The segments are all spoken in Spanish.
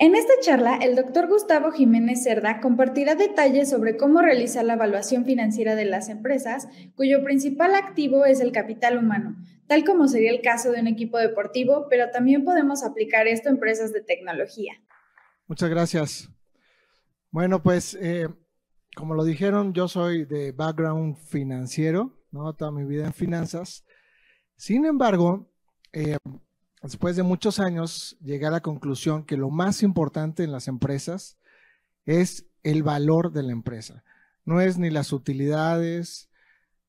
En esta charla, el doctor Gustavo Jiménez Cerda compartirá detalles sobre cómo realizar la evaluación financiera de las empresas, cuyo principal activo es el capital humano, tal como sería el caso de un equipo deportivo, pero también podemos aplicar esto a empresas de tecnología. Muchas gracias. Bueno, pues eh, como lo dijeron, yo soy de background financiero, Toda mi vida en finanzas. Sin embargo, eh, después de muchos años, llegué a la conclusión que lo más importante en las empresas es el valor de la empresa. No es ni las utilidades,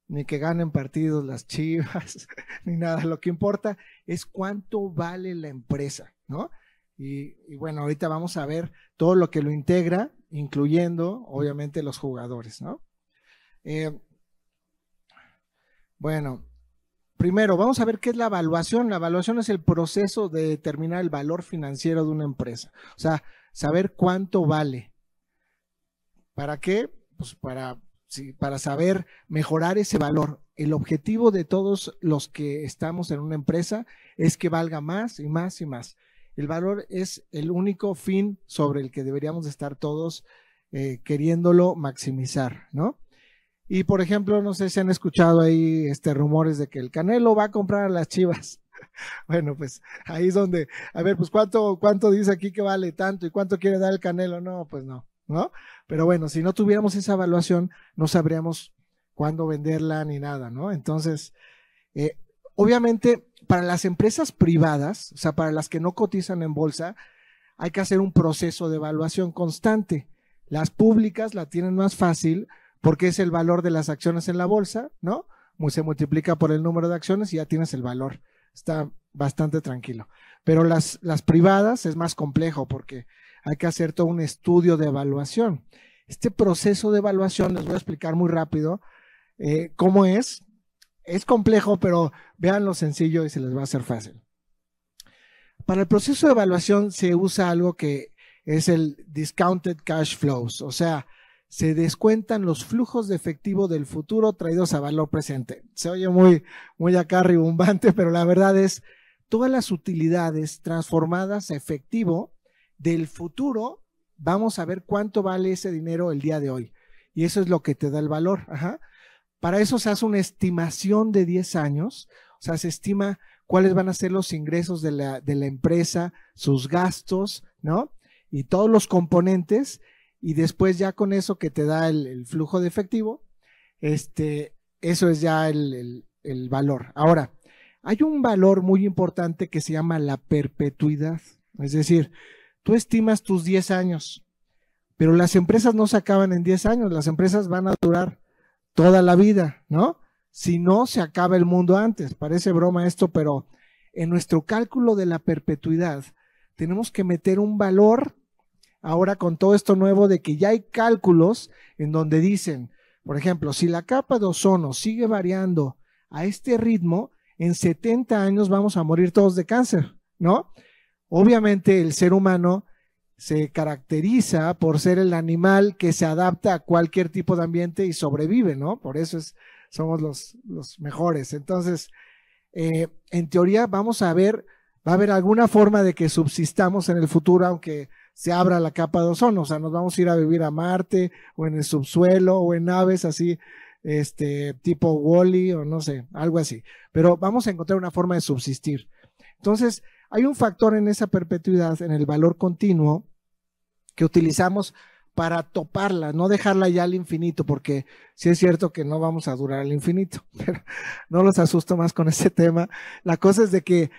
ni que ganen partidos las chivas, ni nada. Lo que importa es cuánto vale la empresa, ¿no? Y, bueno, ahorita vamos a ver todo lo que lo integra, incluyendo obviamente los jugadores, ¿no? Eh, bueno, Primero, vamos a ver qué es la evaluación. La evaluación es el proceso de determinar el valor financiero de una empresa. O sea, saber cuánto vale. ¿Para qué? Pues para, para saber mejorar ese valor. El objetivo de todos los que estamos en una empresa es que valga más y más y más. El valor es el único fin sobre el que deberíamos estar todos eh, queriéndolo maximizar, ¿no? Y por ejemplo, no sé si han escuchado ahí este, rumores de que el Canelo va a comprar a las Chivas. Bueno, pues ahí es donde, a ver, pues cuánto, cuánto dice aquí que vale tanto y cuánto quiere dar el Canelo. No, pues no, ¿no? Pero bueno, si no tuviéramos esa evaluación, no sabríamos cuándo venderla ni nada, ¿no? Entonces, eh, obviamente, para las empresas privadas, o sea, para las que no cotizan en bolsa, hay que hacer un proceso de evaluación constante. Las públicas la tienen más fácil porque es el valor de las acciones en la bolsa, ¿no? Se multiplica por el número de acciones y ya tienes el valor. Está bastante tranquilo. Pero las, las privadas es más complejo porque hay que hacer todo un estudio de evaluación. Este proceso de evaluación, les voy a explicar muy rápido eh, cómo es. Es complejo, pero vean lo sencillo y se les va a hacer fácil. Para el proceso de evaluación se usa algo que es el discounted cash flows, o sea, se descuentan los flujos de efectivo del futuro traídos a valor presente. Se oye muy, muy acá ribumbante, pero la verdad es todas las utilidades transformadas a efectivo del futuro, vamos a ver cuánto vale ese dinero el día de hoy. Y eso es lo que te da el valor. Para eso se hace una estimación de 10 años, o sea, se estima cuáles van a ser los ingresos de la, de la empresa, sus gastos, ¿no? Y todos los componentes y después ya con eso que te da el, flujo de efectivo, este, eso es ya el, el valor. Ahora, hay un valor muy importante que se llama la perpetuidad. Es decir, tú estimas tus 10 años, pero las empresas no se acaban en 10 años, las empresas van a durar toda la vida, ¿no? Si no, se acaba el mundo antes. Parece broma esto, pero en nuestro cálculo de la perpetuidad tenemos que meter un valor ahora con todo esto nuevo de que ya hay cálculos en donde dicen, por ejemplo, si la capa de ozono sigue variando a este ritmo, en 70 años vamos a morir todos de cáncer, ¿no? Obviamente el ser humano se caracteriza por ser el animal que se adapta a cualquier tipo de ambiente y sobrevive, ¿no? Por eso es, somos los, mejores. Entonces, eh, en teoría vamos a ver, va a haber alguna forma de que subsistamos en el futuro, aunque se abra la capa de ozono, o sea, nos vamos a ir a vivir a Marte o en el subsuelo o en aves así, este tipo Wally o no sé, algo así, pero vamos a encontrar una forma de subsistir. Entonces, hay un factor en esa perpetuidad, en el valor continuo, que utilizamos para toparla, no dejarla ya al infinito, porque sí es cierto que no vamos a durar al infinito, pero no los asusto más con ese tema. La cosa es de que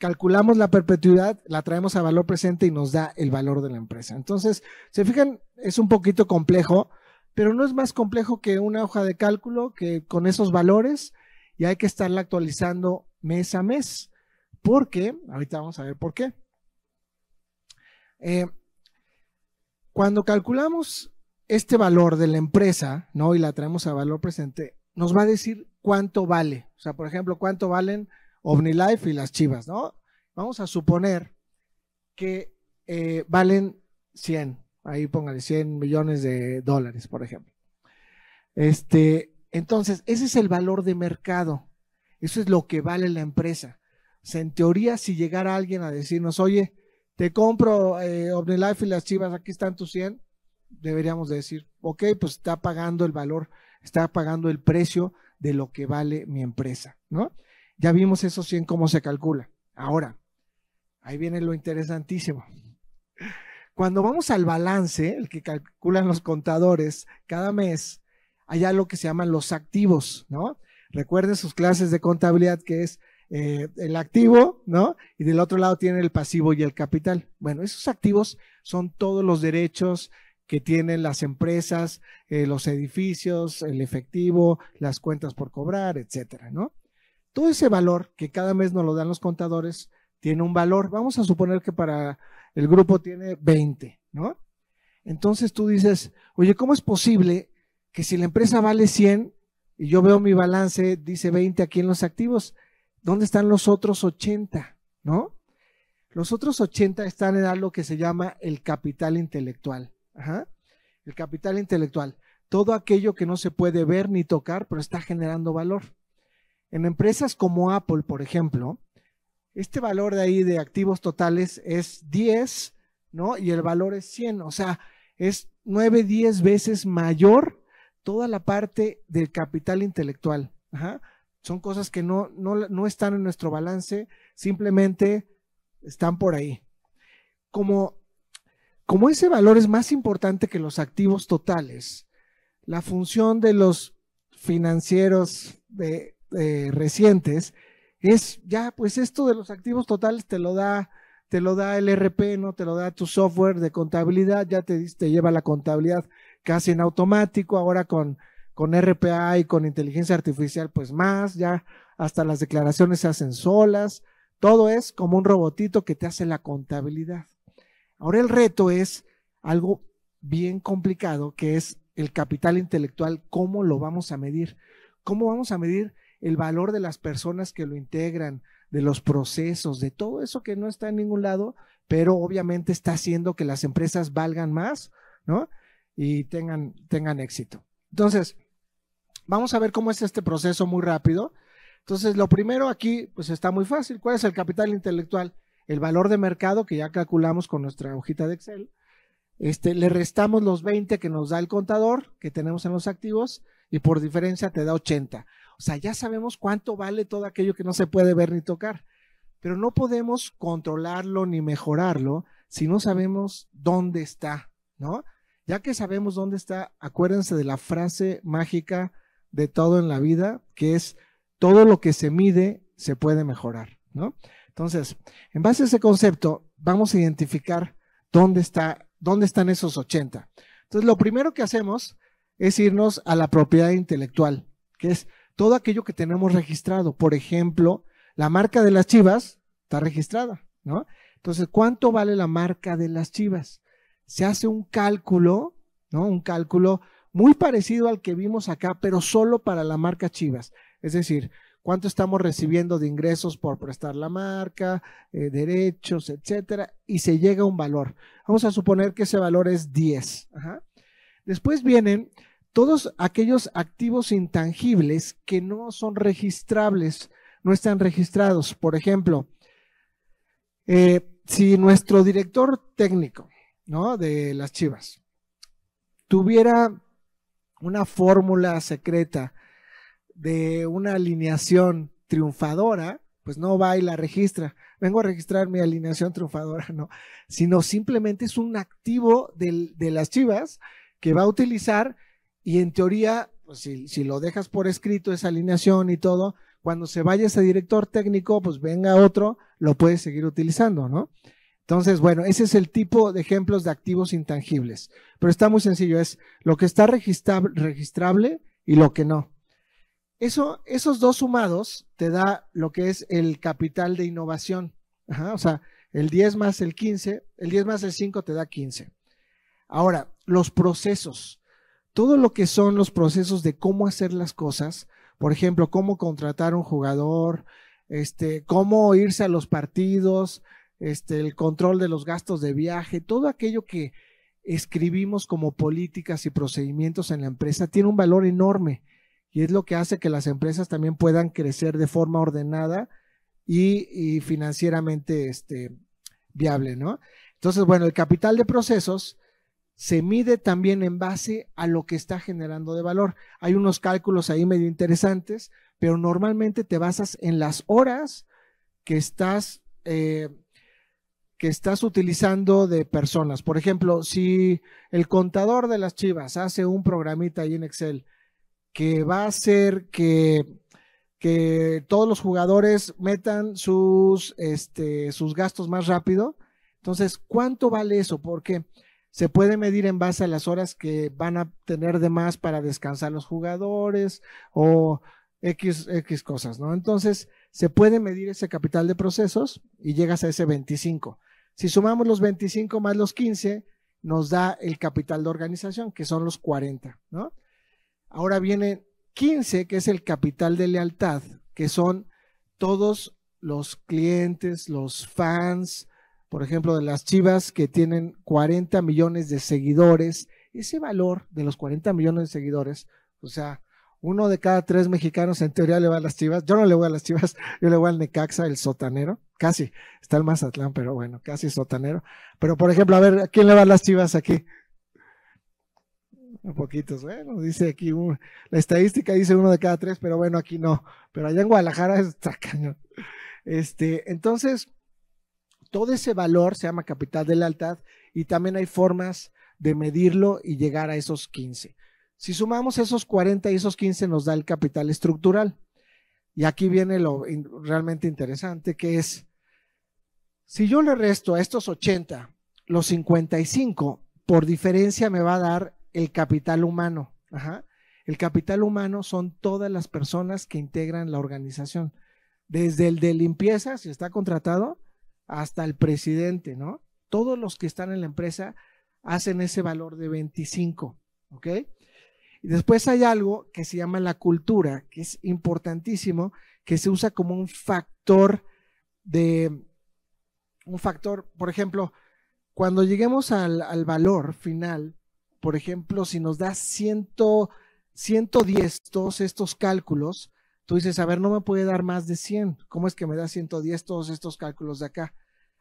calculamos la perpetuidad, la traemos a valor presente y nos da el valor de la empresa. Entonces, se fijan, es un poquito complejo, pero no es más complejo que una hoja de cálculo que con esos valores y hay que estarla actualizando mes a mes, porque, ahorita vamos a ver por qué. Eh, cuando calculamos este valor de la empresa, ¿no? Y la traemos a valor presente, nos va a decir cuánto vale. O sea, por ejemplo, cuánto valen Life y las Chivas, ¿no? Vamos a suponer que eh, valen 100, ahí póngale 100 millones de dólares, por ejemplo. Este, entonces, ese es el valor de mercado, eso es lo que vale la empresa. O sea, en teoría, si llegara alguien a decirnos, oye, te compro eh, OmniLife y las chivas, aquí están tus 100, deberíamos decir, ok, pues está pagando el valor, está pagando el precio de lo que vale mi empresa, ¿no? Ya vimos eso 100 cómo se calcula. Ahora, Ahí viene lo interesantísimo. Cuando vamos al balance, el que calculan los contadores cada mes, allá lo que se llaman los activos, ¿no? Recuerden sus clases de contabilidad que es eh, el activo, ¿no? Y del otro lado tiene el pasivo y el capital. Bueno, esos activos son todos los derechos que tienen las empresas, eh, los edificios, el efectivo, las cuentas por cobrar, etcétera, ¿no? Todo ese valor que cada mes nos lo dan los contadores, tiene un valor. Vamos a suponer que para el grupo tiene 20, ¿no? Entonces tú dices, oye, ¿cómo es posible que si la empresa vale 100 y yo veo mi balance, dice 20 aquí en los activos, ¿dónde están los otros 80? ¿No? Los otros 80 están en algo que se llama el capital intelectual. El capital intelectual. Todo aquello que no se puede ver ni tocar, pero está generando valor. En empresas como Apple, por ejemplo, este valor de ahí de activos totales es 10, ¿no? Y el valor es 100, o sea, es 9, 10 veces mayor toda la parte del capital intelectual. Son cosas que no, están en nuestro balance, simplemente están por ahí. Como, como ese valor es más importante que los activos totales, la función de los financieros de, recientes es ya, pues esto de los activos totales te lo da, te lo da el RP, ¿no? Te lo da tu software de contabilidad, ya te, te lleva la contabilidad casi en automático, ahora con, con RPA y con inteligencia artificial, pues más, ya hasta las declaraciones se hacen solas, todo es como un robotito que te hace la contabilidad. Ahora el reto es algo bien complicado, que es el capital intelectual, ¿cómo lo vamos a medir? ¿Cómo vamos a medir el valor de las personas que lo integran, de los procesos, de todo eso que no está en ningún lado, pero obviamente está haciendo que las empresas valgan más, ¿no? Y tengan, tengan éxito. Entonces, vamos a ver cómo es este proceso muy rápido. Entonces, lo primero aquí, pues está muy fácil. ¿Cuál es el capital intelectual? El valor de mercado que ya calculamos con nuestra hojita de Excel. Este, le restamos los 20 que nos da el contador que tenemos en los activos y por diferencia te da 80. O sea, ya sabemos cuánto vale todo aquello que no se puede ver ni tocar, pero no podemos controlarlo ni mejorarlo si no sabemos dónde está, ¿no? Ya que sabemos dónde está, acuérdense de la frase mágica de todo en la vida, que es todo lo que se mide se puede mejorar, ¿no? Entonces, en base a ese concepto, vamos a identificar dónde, está, dónde están esos 80. Entonces, lo primero que hacemos es irnos a la propiedad intelectual, que es todo aquello que tenemos registrado. Por ejemplo, la marca de las chivas está registrada, ¿no? Entonces, ¿cuánto vale la marca de las chivas? Se hace un cálculo, ¿no? Un cálculo muy parecido al que vimos acá, pero solo para la marca chivas. Es decir, cuánto estamos recibiendo de ingresos por prestar la marca, eh, derechos, etcétera, y se llega a un valor. Vamos a suponer que ese valor es 10. Después vienen todos aquellos activos intangibles que no son registrables, no están registrados. Por ejemplo, eh, si nuestro director técnico de las Chivas tuviera una fórmula secreta de una alineación triunfadora, pues no va y la registra. Vengo a registrar mi alineación triunfadora, no, sino simplemente es un activo de las Chivas que va a utilizar y en teoría, pues si, lo dejas por escrito, esa alineación y todo, cuando se vaya ese director técnico, pues venga otro, lo puedes seguir utilizando, ¿no? Entonces, bueno, ese es el tipo de ejemplos de activos intangibles. Pero está muy sencillo, es lo que está registrable y lo que no. Eso, esos dos sumados te da lo que es el capital de innovación. o sea, el 10 más el 15, el 10 más el 5 te da 15. Ahora, los procesos todo lo que son los procesos de cómo hacer las cosas, por ejemplo, cómo contratar un jugador, este, cómo irse a los partidos, este, el control de los gastos de viaje, todo aquello que escribimos como políticas y procedimientos en la empresa tiene un valor enorme y es lo que hace que las empresas también puedan crecer de forma ordenada y, financieramente este, viable, ¿no? Entonces, bueno, el capital de procesos se mide también en base a lo que está generando de valor. Hay unos cálculos ahí medio interesantes, pero normalmente te basas en las horas que estás, eh, que estás utilizando de personas. Por ejemplo, si el contador de las chivas hace un programita ahí en Excel que va a hacer que, que todos los jugadores metan sus, este, sus gastos más rápido, entonces, ¿cuánto vale eso? Porque se puede medir en base a las horas que van a tener de más para descansar los jugadores o X, cosas, ¿no? Entonces, se puede medir ese capital de procesos y llegas a ese 25. Si sumamos los 25 más los 15, nos da el capital de organización, que son los 40, ¿no? Ahora viene 15, que es el capital de lealtad, que son todos los clientes, los fans, por ejemplo, de las Chivas que tienen 40 millones de seguidores, ese valor de los 40 millones de seguidores, o sea, uno de cada tres mexicanos en teoría le va a las Chivas, yo no le voy a las Chivas, yo le voy al Necaxa, el sotanero, casi, está el Mazatlán, pero bueno, casi sotanero. Pero por ejemplo, a ver, ¿a quién le va a las Chivas aquí? Un poquitos, bueno, dice aquí, la estadística dice uno de cada tres, pero bueno, aquí no, pero allá en Guadalajara es tracaño. Este, entonces, todo ese valor se llama capital de lealtad y también hay formas de medirlo y llegar a esos 15. Si sumamos esos 40 y esos 15 nos da el capital estructural. Y aquí viene lo realmente interesante, que es, si yo le resto a estos 80 los 55, por diferencia me va a dar el capital humano. El capital humano son todas las personas que integran la organización. Desde el de limpieza, si está contratado, hasta el presidente, ¿no? Todos los que están en la empresa hacen ese valor de 25, ¿ok? Y después hay algo que se llama la cultura, que es importantísimo, que se usa como un factor de, un factor, por ejemplo, cuando lleguemos al, valor final, por ejemplo, si nos da 100, 110 todos estos cálculos, tú dices, a ver, no me puede dar más de 100, ¿cómo es que me da 110 todos estos cálculos de acá?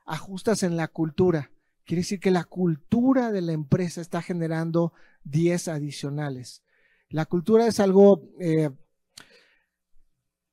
ajustas en la cultura. Quiere decir que la cultura de la empresa está generando 10 adicionales. La cultura es algo, eh,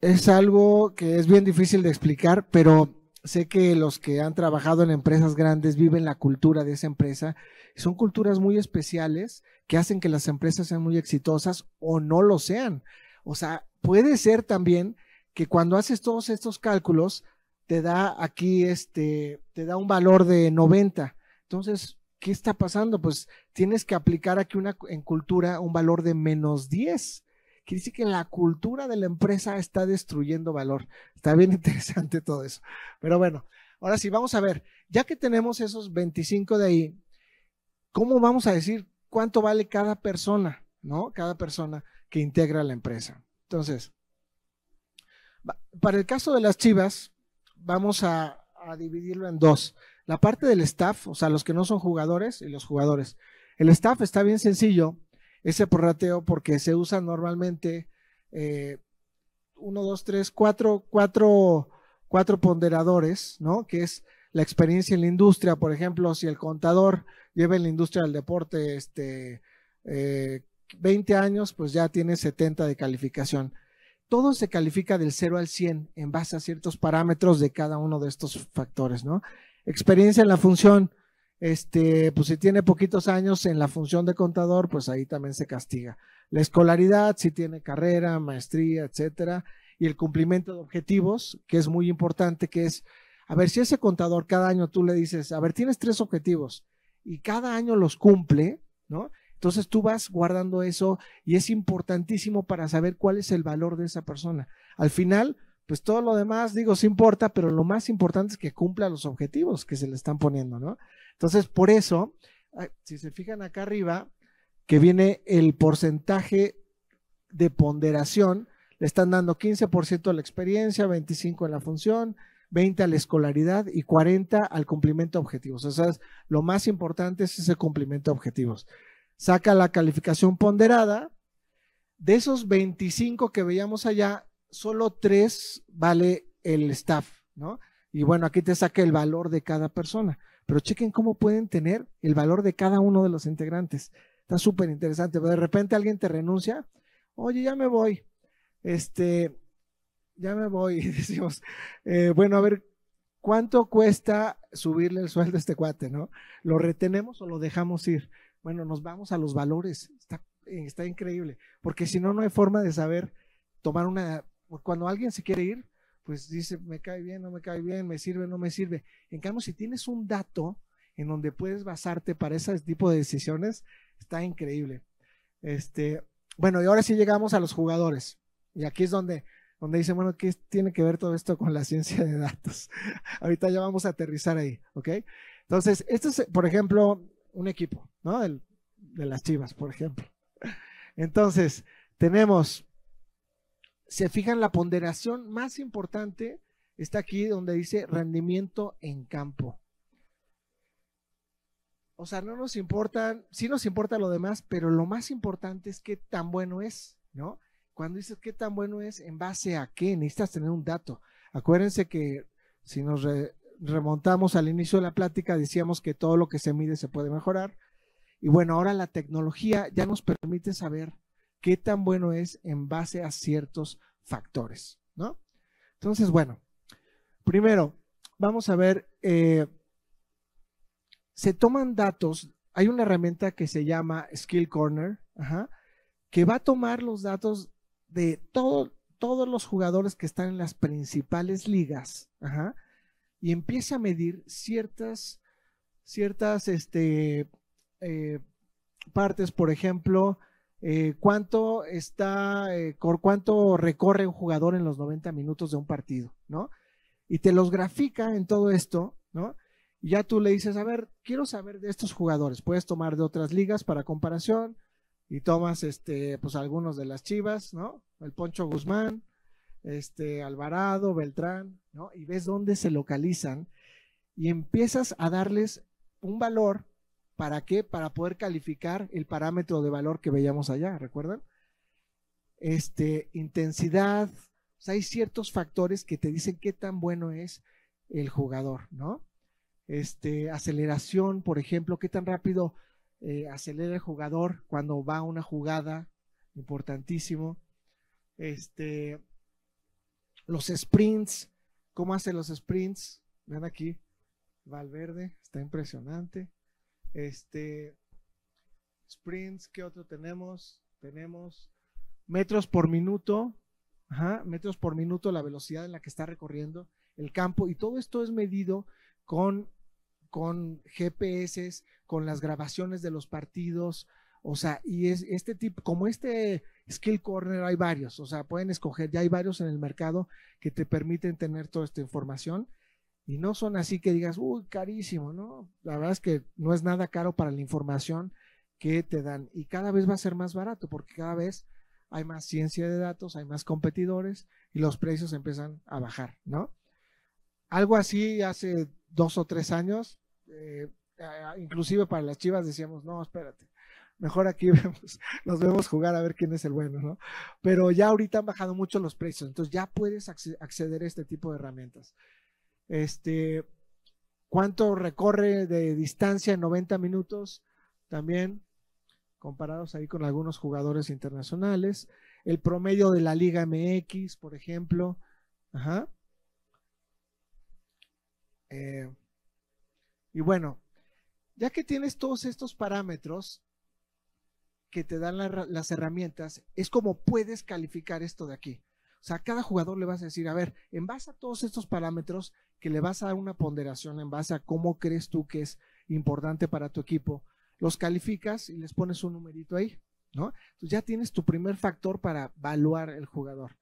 es algo que es bien difícil de explicar, pero sé que los que han trabajado en empresas grandes viven la cultura de esa empresa. Son culturas muy especiales que hacen que las empresas sean muy exitosas o no lo sean. O sea, puede ser también que cuando haces todos estos cálculos te da aquí, este, te da un valor de 90. Entonces, ¿qué está pasando? Pues tienes que aplicar aquí una, en cultura un valor de menos 10. Quiere decir que la cultura de la empresa está destruyendo valor. Está bien interesante todo eso. Pero bueno, ahora sí, vamos a ver, ya que tenemos esos 25 de ahí, ¿cómo vamos a decir cuánto vale cada persona, ¿no? Cada persona que integra la empresa. Entonces, para el caso de las chivas, vamos a, dividirlo en dos. La parte del staff, o sea, los que no son jugadores y los jugadores. El staff está bien sencillo, ese porrateo, porque se usa normalmente eh, uno, dos, tres, cuatro, cuatro, cuatro ponderadores, ¿no? Que es la experiencia en la industria, por ejemplo, si el contador lleva en la industria del deporte este, 20 eh, años, pues ya tiene 70 de calificación todo se califica del 0 al 100 en base a ciertos parámetros de cada uno de estos factores, ¿no? Experiencia en la función, este, pues si tiene poquitos años en la función de contador, pues ahí también se castiga. La escolaridad, si tiene carrera, maestría, etcétera, y el cumplimiento de objetivos, que es muy importante, que es, a ver, si ese contador cada año tú le dices, a ver, tienes tres objetivos y cada año los cumple, ¿no? Entonces tú vas guardando eso y es importantísimo para saber cuál es el valor de esa persona. Al final, pues todo lo demás, digo, sí importa, pero lo más importante es que cumpla los objetivos que se le están poniendo, ¿no? Entonces, por eso, si se fijan acá arriba, que viene el porcentaje de ponderación, le están dando 15% a la experiencia, 25% en la función, 20 a la escolaridad y 40 al cumplimiento de objetivos. O sea, lo más importante es ese cumplimiento de objetivos saca la calificación ponderada. De esos 25 que veíamos allá, solo 3 vale el staff, ¿no? Y bueno, aquí te saca el valor de cada persona. Pero chequen cómo pueden tener el valor de cada uno de los integrantes. Está súper interesante. De repente alguien te renuncia. Oye, ya me voy. Este, ya me voy. Decimos, eh, bueno, a ver, ¿cuánto cuesta subirle el sueldo a este cuate, no? ¿Lo retenemos o lo dejamos ir? Bueno, nos vamos a los valores. Eh, está, increíble, porque si no, no hay forma de saber tomar una... Cuando alguien se quiere ir, pues dice, me cae bien, no me cae bien, me sirve, no me sirve. En cambio, si tienes un dato en donde puedes basarte para ese tipo de decisiones, está increíble. Este, bueno, y ahora sí llegamos a los jugadores. Y aquí es donde, donde dice, bueno, ¿qué tiene que ver todo esto con la ciencia de datos? Ahorita ya vamos a aterrizar ahí, ¿ok? Entonces, esto es, por ejemplo, un equipo, ¿no? de las Chivas, por ejemplo. Entonces, tenemos, se fijan, la ponderación más importante está aquí donde dice rendimiento en campo. O sea, no nos importan, sí nos importa lo demás, pero lo más importante es qué tan bueno es, ¿no? Cuando dices qué tan bueno es, ¿en base a qué? Necesitas tener un dato. Acuérdense que si nos remontamos al inicio de la plática, decíamos que todo lo que se mide se puede mejorar. Y bueno, ahora la tecnología ya nos permite saber qué tan bueno es en base a ciertos factores, ¿no? Entonces, bueno, primero, vamos a ver, eh, se toman datos, hay una herramienta que se llama Skill Corner, que va a tomar los datos de todos los jugadores que están en las principales ligas, ajá, y empieza a medir ciertas, ciertas este, eh, partes, por ejemplo, eh, cuánto está, eh, cuánto recorre un jugador en los 90 minutos de un partido, ¿no? Y te los grafica en todo esto, ¿no? Y ya tú le dices, a ver, quiero saber de estos jugadores, puedes tomar de otras ligas para comparación y tomas, este, pues algunos de las Chivas, ¿no? El Poncho Guzmán, este, Alvarado, Beltrán, ¿no? Y ves dónde se localizan y empiezas a darles un valor. ¿Para qué? Para poder calificar el parámetro de valor que veíamos allá, ¿recuerdan? Este, intensidad, o sea, hay ciertos factores que te dicen qué tan bueno es el jugador, ¿no? Este, aceleración, por ejemplo, qué tan rápido eh, acelera el jugador cuando va a una jugada, importantísimo. Este, los sprints, cómo hace los sprints. Vean aquí, Valverde, está impresionante. Este, sprints, ¿qué otro tenemos? Tenemos metros por minuto, metros por minuto la velocidad en la que está recorriendo el campo y todo esto es medido con, con GPS, con las grabaciones de los partidos, o sea, y es este tipo, como este que el Corner hay varios, o sea, pueden escoger, ya hay varios en el mercado que te permiten tener toda esta información y no son así que digas, uy, carísimo, ¿no? La verdad es que no es nada caro para la información que te dan y cada vez va a ser más barato porque cada vez hay más ciencia de datos, hay más competidores y los precios empiezan a bajar, ¿no? Algo así hace dos o tres años, eh, inclusive para las chivas decíamos, no, espérate, mejor aquí vemos, nos vemos jugar a ver quién es el bueno, ¿no? Pero ya ahorita han bajado mucho los precios, entonces ya puedes acceder a este tipo de herramientas. Este, ¿cuánto recorre de distancia en 90 minutos? También comparados ahí con algunos jugadores internacionales. El promedio de la Liga MX, por ejemplo. Ajá. Eh, y bueno, ya que tienes todos estos parámetros, que te dan las herramientas es como puedes calificar esto de aquí. O sea, a cada jugador le vas a decir, a ver, en base a todos estos parámetros que le vas a dar una ponderación, en base a cómo crees tú que es importante para tu equipo, los calificas y les pones un numerito ahí, ¿no? Entonces ya tienes tu primer factor para evaluar el jugador.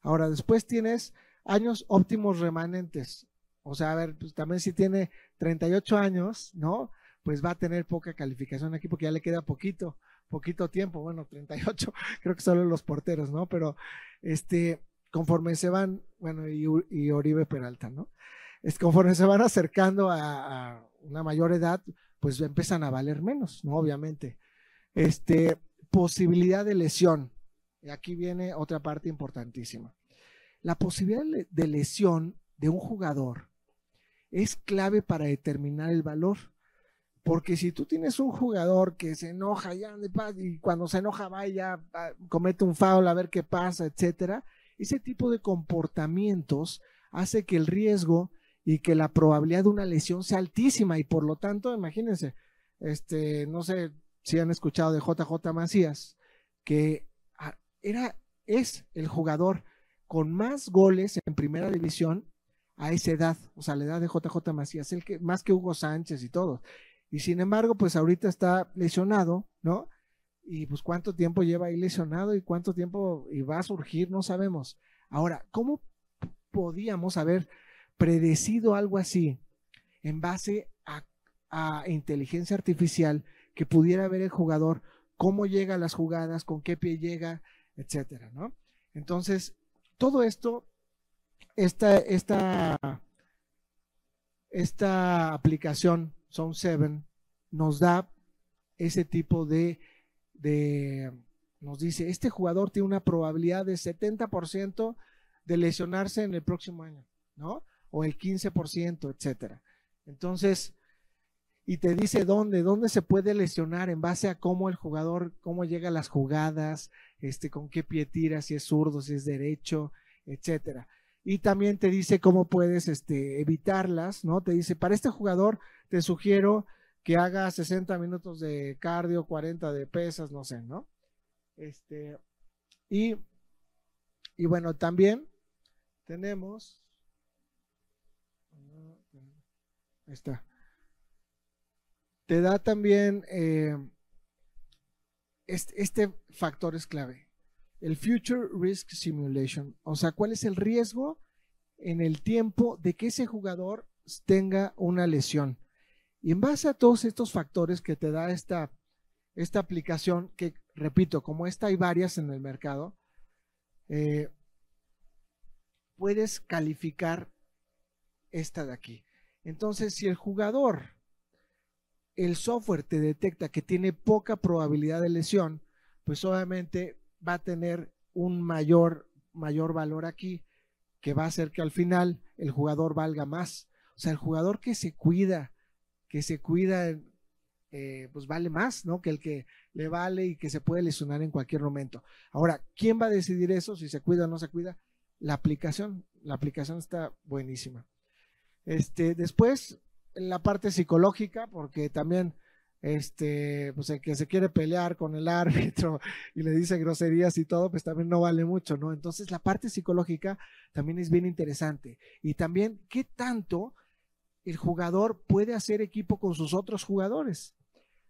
Ahora, después tienes años óptimos remanentes. O sea, a ver, pues, también si tiene 38 años, ¿no? Pues va a tener poca calificación aquí porque ya le queda poquito poquito tiempo, bueno, 38, creo que solo los porteros, ¿no? Pero este, conforme se van, bueno, y, Oribe Peralta, ¿no? Es conforme se van acercando a, a, una mayor edad, pues empiezan a valer menos, ¿no? Obviamente. Este, posibilidad de lesión. Y aquí viene otra parte importantísima. La posibilidad de lesión de un jugador es clave para determinar el valor. Porque si tú tienes un jugador que se enoja y cuando se enoja va y ya comete un foul a ver qué pasa, etcétera, ese tipo de comportamientos hace que el riesgo y que la probabilidad de una lesión sea altísima y por lo tanto, imagínense, este, no sé si han escuchado de JJ Macías, que ah, era, es el jugador con más goles en primera división a esa edad, o sea, la edad de JJ Macías, el que, más que Hugo Sánchez y todo. Y sin embargo, pues ahorita está lesionado, ¿no? Y pues cuánto tiempo lleva ahí lesionado y cuánto tiempo y va a surgir, no sabemos. Ahora, ¿cómo podíamos haber predecido algo así en base a, inteligencia artificial que pudiera ver el jugador cómo llega a las jugadas, con qué pie llega, etcétera, ¿no? Entonces, todo esto, esta, esta, esta aplicación son 7, nos da ese tipo de, nos dice, este jugador tiene una probabilidad de 70% de lesionarse en el próximo año, ¿no? O el 15%, etcétera. Entonces, y te dice dónde, dónde se puede lesionar en base a cómo el jugador, cómo llega a las jugadas, este, con qué pie tira, si es zurdo, si es derecho, etcétera y también te dice cómo puedes este, evitarlas, ¿no? Te dice, para este jugador te sugiero que haga 60 minutos de cardio, 40 de pesas, no sé, ¿no? Este, y, bueno, también tenemos, ahí está, te da también, eh, este, este factor es clave, el Future Risk Simulation. O sea, ¿cuál es el riesgo en el tiempo de que ese jugador tenga una lesión? Y en base a todos estos factores que te da esta, esta aplicación, que repito, como esta hay varias en el mercado, eh, puedes calificar esta de aquí. Entonces, si el jugador, el software te detecta que tiene poca probabilidad de lesión, pues obviamente va a tener un mayor, mayor valor aquí, que va a hacer que al final el jugador valga más. O sea, el jugador que se cuida, que se cuida, eh, pues vale más, ¿no? Que el que le vale y que se puede lesionar en cualquier momento. Ahora, ¿quién va a decidir eso? Si se cuida o no se cuida. La aplicación, la aplicación está buenísima. Este, después, la parte psicológica, porque también este, pues el que se quiere pelear con el árbitro y le dice groserías y todo, pues también no vale mucho, ¿no? Entonces la parte psicológica también es bien interesante. Y también, ¿qué tanto el jugador puede hacer equipo con sus otros jugadores?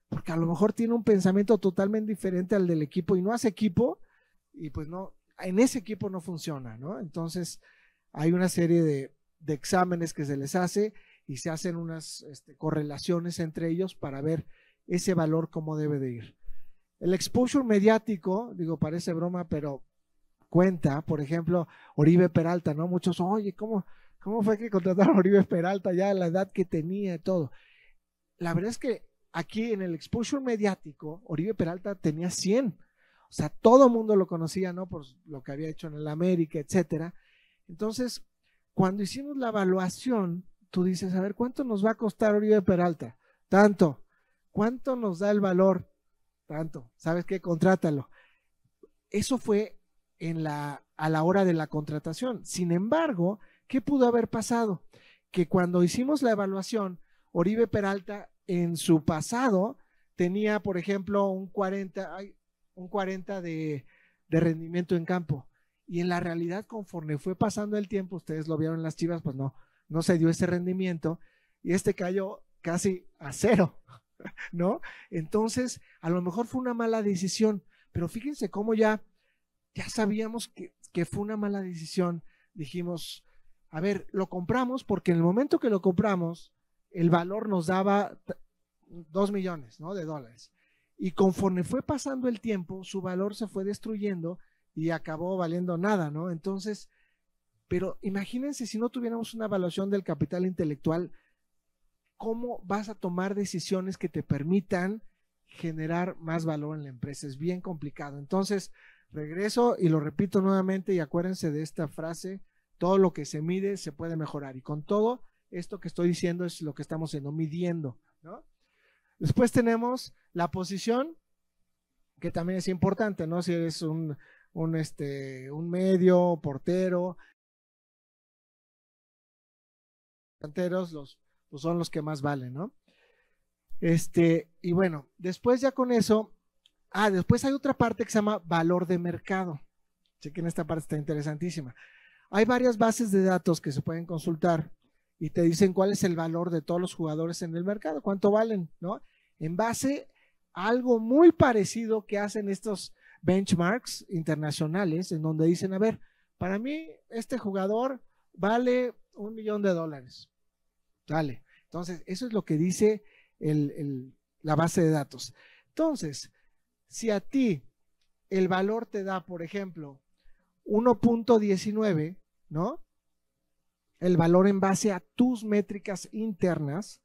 Porque a lo mejor tiene un pensamiento totalmente diferente al del equipo y no hace equipo y pues no, en ese equipo no funciona, ¿no? Entonces hay una serie de, exámenes que se les hace y se hacen unas este, correlaciones entre ellos para ver ese valor como debe de ir. El exposure mediático, digo, parece broma, pero cuenta, por ejemplo, Oribe Peralta, ¿no? Muchos, oye, ¿cómo, cómo fue que contrataron a Oribe Peralta ya a la edad que tenía y todo? La verdad es que aquí en el exposure mediático, Oribe Peralta tenía 100. O sea, todo el mundo lo conocía, ¿no? Por lo que había hecho en el América, etcétera. Entonces, cuando hicimos la evaluación, tú dices, a ver, ¿cuánto nos va a costar Oribe Peralta? Tanto. ¿Cuánto nos da el valor? Tanto. ¿Sabes qué? Contrátalo. Eso fue en la, a la hora de la contratación. Sin embargo, ¿qué pudo haber pasado? Que cuando hicimos la evaluación, Oribe Peralta en su pasado tenía, por ejemplo, un 40, un 40 de, de rendimiento en campo. Y en la realidad, conforme fue pasando el tiempo, ustedes lo vieron en las chivas, pues no, no se dio ese rendimiento. Y este cayó casi a cero. ¿no? Entonces, a lo mejor fue una mala decisión, pero fíjense cómo ya, ya sabíamos que, fue una mala decisión. Dijimos, a ver, lo compramos porque en el momento que lo compramos, el valor nos daba 2 millones ¿no? de dólares. Y conforme fue pasando el tiempo, su valor se fue destruyendo y acabó valiendo nada, ¿no? Entonces, pero imagínense si no tuviéramos una evaluación del capital intelectual cómo vas a tomar decisiones que te permitan generar más valor en la empresa. Es bien complicado. Entonces, regreso y lo repito nuevamente y acuérdense de esta frase, todo lo que se mide se puede mejorar. Y con todo esto que estoy diciendo es lo que estamos haciendo, midiendo. Después tenemos la posición, que también es importante, ¿no? Si eres un, este, un medio, portero, delanteros los pues son los que más valen, ¿no? Este, y bueno, después ya con eso, ah, después hay otra parte que se llama valor de mercado. Chequen esta parte, está interesantísima. Hay varias bases de datos que se pueden consultar y te dicen cuál es el valor de todos los jugadores en el mercado, cuánto valen, ¿no? En base a algo muy parecido que hacen estos benchmarks internacionales, en donde dicen, a ver, para mí este jugador vale un millón de dólares. Dale. Entonces, eso es lo que dice la base de datos. Entonces, si a ti el valor te da, por ejemplo, 1.19, ¿no? El valor en base a tus métricas internas.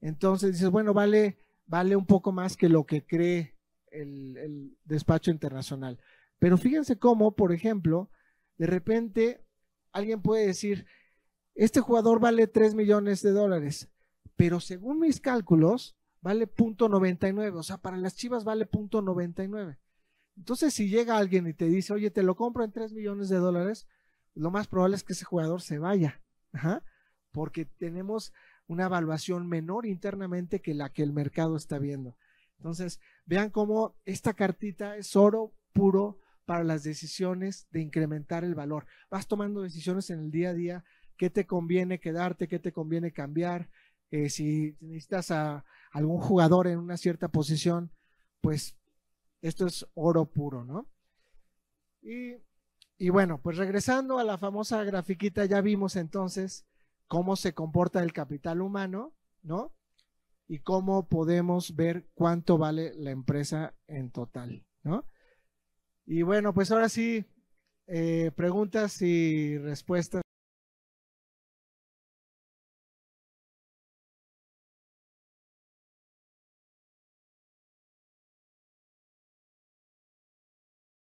Entonces dices, bueno, vale, vale un poco más que lo que cree el, el despacho internacional. Pero fíjense cómo, por ejemplo, de repente alguien puede decir, este jugador vale 3 millones de dólares, pero según mis cálculos, vale .99, o sea, para las Chivas vale .99. Entonces, si llega alguien y te dice, oye, te lo compro en 3 millones de dólares, lo más probable es que ese jugador se vaya, porque tenemos una evaluación menor internamente que la que el mercado está viendo. Entonces, vean cómo esta cartita es oro puro para las decisiones de incrementar el valor. Vas tomando decisiones en el día a día qué te conviene quedarte, qué te conviene cambiar. Eh, si necesitas a algún jugador en una cierta posición, pues esto es oro puro, ¿no? Y, bueno, pues regresando a la famosa grafiquita, ya vimos entonces cómo se comporta el capital humano, ¿no? Y cómo podemos ver cuánto vale la empresa en total, ¿no? Y bueno, pues ahora sí, eh, preguntas y respuestas.